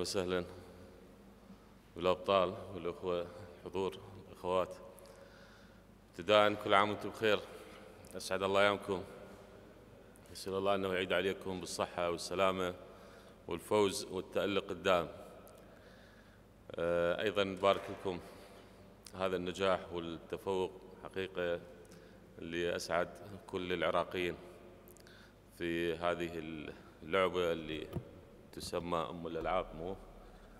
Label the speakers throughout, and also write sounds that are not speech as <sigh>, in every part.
Speaker 1: اهلا وسهلا بالابطال والاخوه الحضور الاخوات ابتداء كل عام وانتم بخير اسعد الله ايامكم اسال الله انه يعيد عليكم بالصحه والسلامه والفوز والتالق الدائم آه، ايضا نبارك لكم هذا النجاح والتفوق حقيقه اللي اسعد كل العراقيين في هذه اللعبه اللي تسمى أم الألعاب مو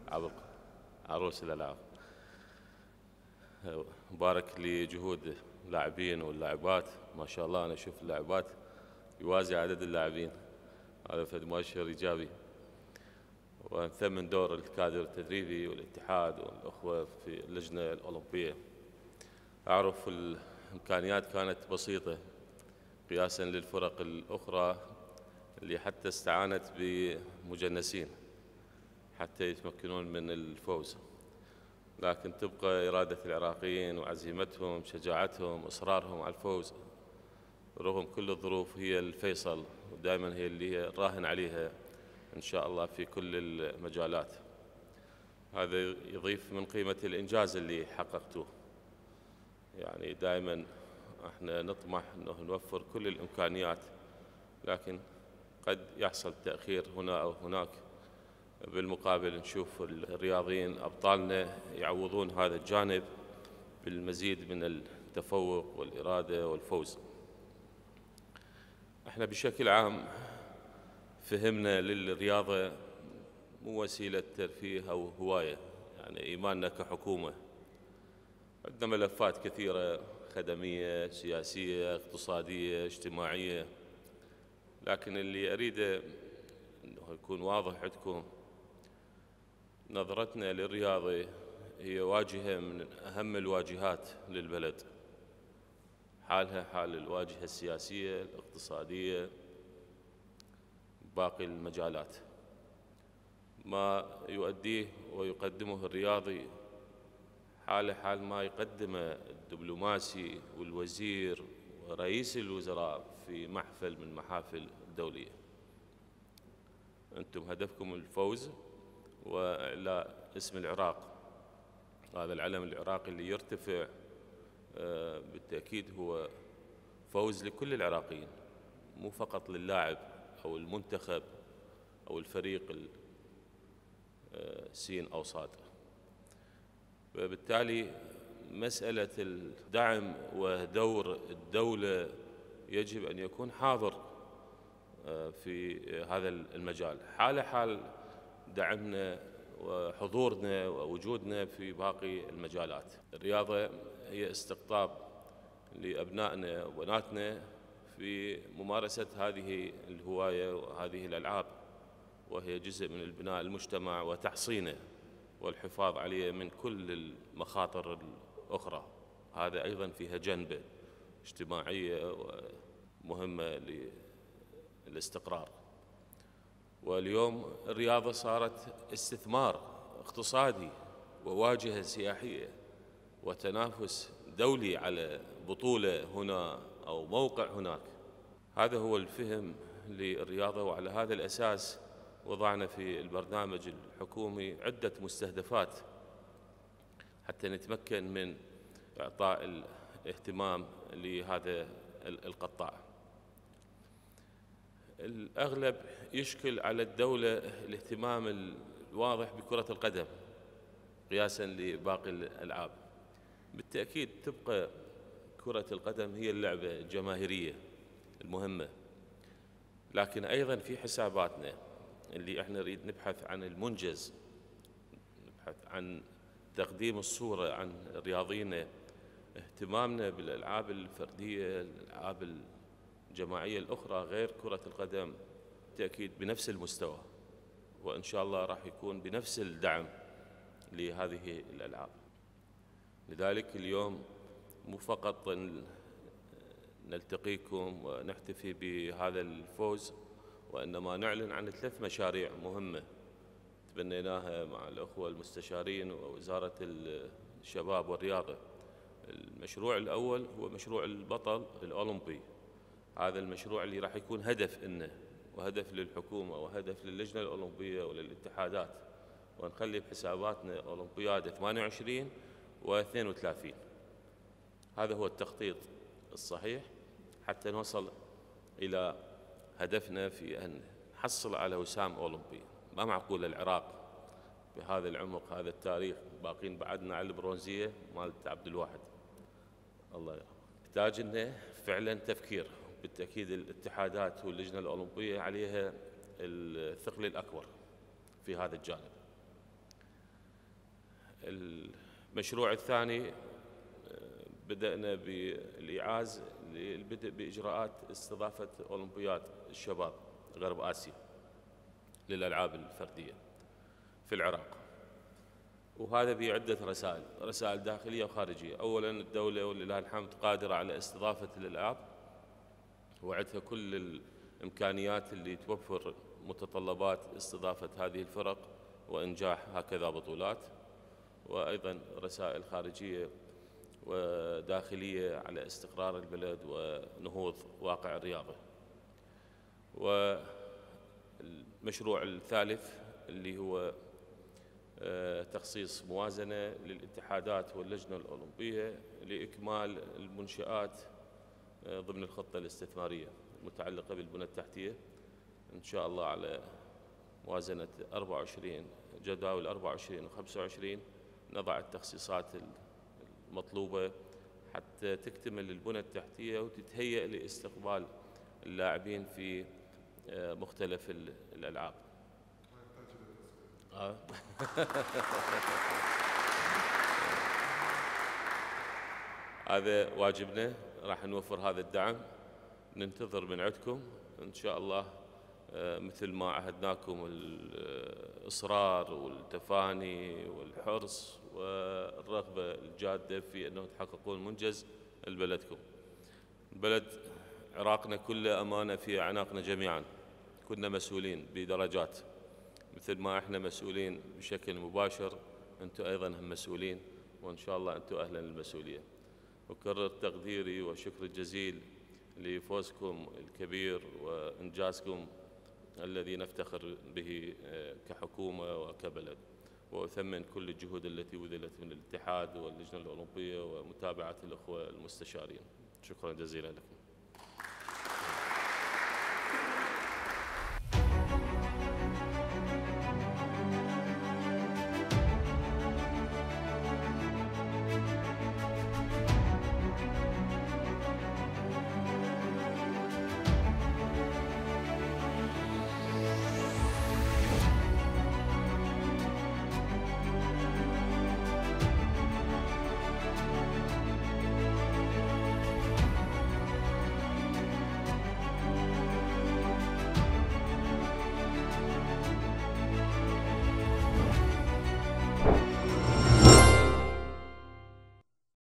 Speaker 1: عبق عروس الألعاب مبارك لجهود اللاعبين واللاعبات ما شاء الله أنا أشوف اللاعبات يوازي عدد اللاعبين هذا فد مؤشر إيجابي ونثمن دور الكادر التدريبي والاتحاد والأخوة في اللجنة الأولمبية أعرف الإمكانيات كانت بسيطة قياسا للفرق الأخرى اللي حتى استعانت بمجنسين حتى يتمكنون من الفوز لكن تبقى إرادة العراقيين وعزيمتهم شجاعتهم إصرارهم على الفوز رغم كل الظروف هي الفيصل ودائما هي اللي هي راهن عليها إن شاء الله في كل المجالات هذا يضيف من قيمة الإنجاز اللي حققتوه يعني دائما احنا نطمح انه نوفر كل الامكانيات لكن قد يحصل تأخير هنا أو هناك بالمقابل نشوف الرياضيين أبطالنا يعوضون هذا الجانب بالمزيد من التفوق والإرادة والفوز احنا بشكل عام فهمنا للرياضة مو وسيلة ترفيه أو هواية يعني إيماننا كحكومة عندنا ملفات كثيرة خدمية سياسية اقتصادية اجتماعية لكن اللي أريده أنه يكون واضح عندكم نظرتنا للرياضة هي واجهة من أهم الواجهات للبلد حالها حال الواجهة السياسية الاقتصادية باقي المجالات ما يؤديه ويقدمه الرياضي حال حال ما يقدمه الدبلوماسي والوزير رئيس الوزراء في محفل من محافل الدولية أنتم هدفكم الفوز وإعلاء اسم العراق هذا العلم العراقي اللي يرتفع آه، بالتأكيد هو فوز لكل العراقيين مو فقط للاعب أو المنتخب أو الفريق آه، سين أو صاد فبالتالي مسألة الدعم ودور الدولة يجب أن يكون حاضر آه، في هذا المجال حال حال دعمنا وحضورنا ووجودنا في باقي المجالات الرياضة هي استقطاب لأبنائنا وبناتنا في ممارسة هذه الهواية وهذه الألعاب وهي جزء من البناء المجتمع وتحصينه والحفاظ عليه من كل المخاطر أخرى هذا أيضا فيها جنبة اجتماعية مهمة للاستقرار واليوم الرياضة صارت استثمار اقتصادي وواجهة سياحية وتنافس دولي على بطولة هنا أو موقع هناك هذا هو الفهم للرياضة وعلى هذا الأساس وضعنا في البرنامج الحكومي عدة مستهدفات حتى نتمكن من إعطاء الاهتمام لهذا القطاع الأغلب يشكل على الدولة الاهتمام الواضح بكرة القدم قياسا لباقي الألعاب بالتأكيد تبقى كرة القدم هي اللعبة الجماهيرية المهمة لكن أيضا في حساباتنا اللي احنا نريد نبحث عن المنجز نبحث عن تقديم الصورة عن رياضينا اهتمامنا بالألعاب الفردية الألعاب الجماعية الأخرى غير كرة القدم بالتأكيد بنفس المستوى وإن شاء الله راح يكون بنفس الدعم لهذه الألعاب لذلك اليوم مو فقط نلتقيكم ونحتفي بهذا الفوز وإنما نعلن عن ثلاث مشاريع مهمة تبنيناها مع الأخوة المستشارين ووزارة الشباب والرياضة المشروع الأول هو مشروع البطل الأولمبي هذا المشروع اللي راح يكون هدف إنه وهدف للحكومة وهدف للجنة الأولمبية وللاتحادات ونخلي بحساباتنا أولمبيادة 28 و 32 هذا هو التخطيط الصحيح حتى نوصل إلى هدفنا في أن نحصل على وسام أولمبي ما معقول العراق بهذا العمق هذا التاريخ باقين بعدنا على البرونزيه مالت عبد الواحد الله يرحمه يحتاج انه فعلا تفكير بالتاكيد الاتحادات واللجنه الاولمبيه عليها الثقل الاكبر في هذا الجانب المشروع الثاني بدأنا بالإعاز للبدء بإجراءات استضافة أولمبياد الشباب غرب آسيا للألعاب الفردية في العراق وهذا بعدة رسائل رسائل داخلية وخارجية أولا الدولة ولله الحمد قادرة على استضافة الألعاب وعدها كل الإمكانيات اللي توفر متطلبات استضافة هذه الفرق وإنجاح هكذا بطولات وأيضا رسائل خارجية وداخلية على استقرار البلد ونهوض واقع الرياضة و المشروع الثالث اللي هو آه، تخصيص موازنة للاتحادات واللجنة الأولمبية لإكمال المنشآت آه، ضمن الخطة الاستثمارية المتعلقة بالبنى التحتية إن شاء الله على موازنة 24 جداول 24 و 25 نضع التخصيصات المطلوبة حتى تكتمل البنى التحتية وتتهيأ لاستقبال اللاعبين في مختلف الألعاب آه. <laughs> هذا واجبنا راح نوفر هذا الدعم ننتظر من عندكم ان شاء الله آه، مثل ما عهدناكم الاصرار والتفاني والحرص والرغبه الجاده في انه تحققون منجز لبلدكم. البلد عراقنا كله أمانة في أعناقنا جميعا كنا مسؤولين بدرجات مثل ما احنا مسؤولين بشكل مباشر انتم ايضا هم مسؤولين وان شاء الله انتم اهلا للمسؤوليه. اكرر تقديري وشكر الجزيل لفوزكم الكبير وانجازكم الذي نفتخر به آه، كحكومه وكبلد. واثمن كل الجهود التي بذلت من الاتحاد واللجنه الاولمبيه ومتابعه الاخوه المستشارين. شكرا جزيلا لكم.